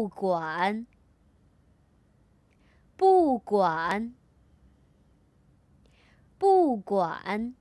不管，不管，不管。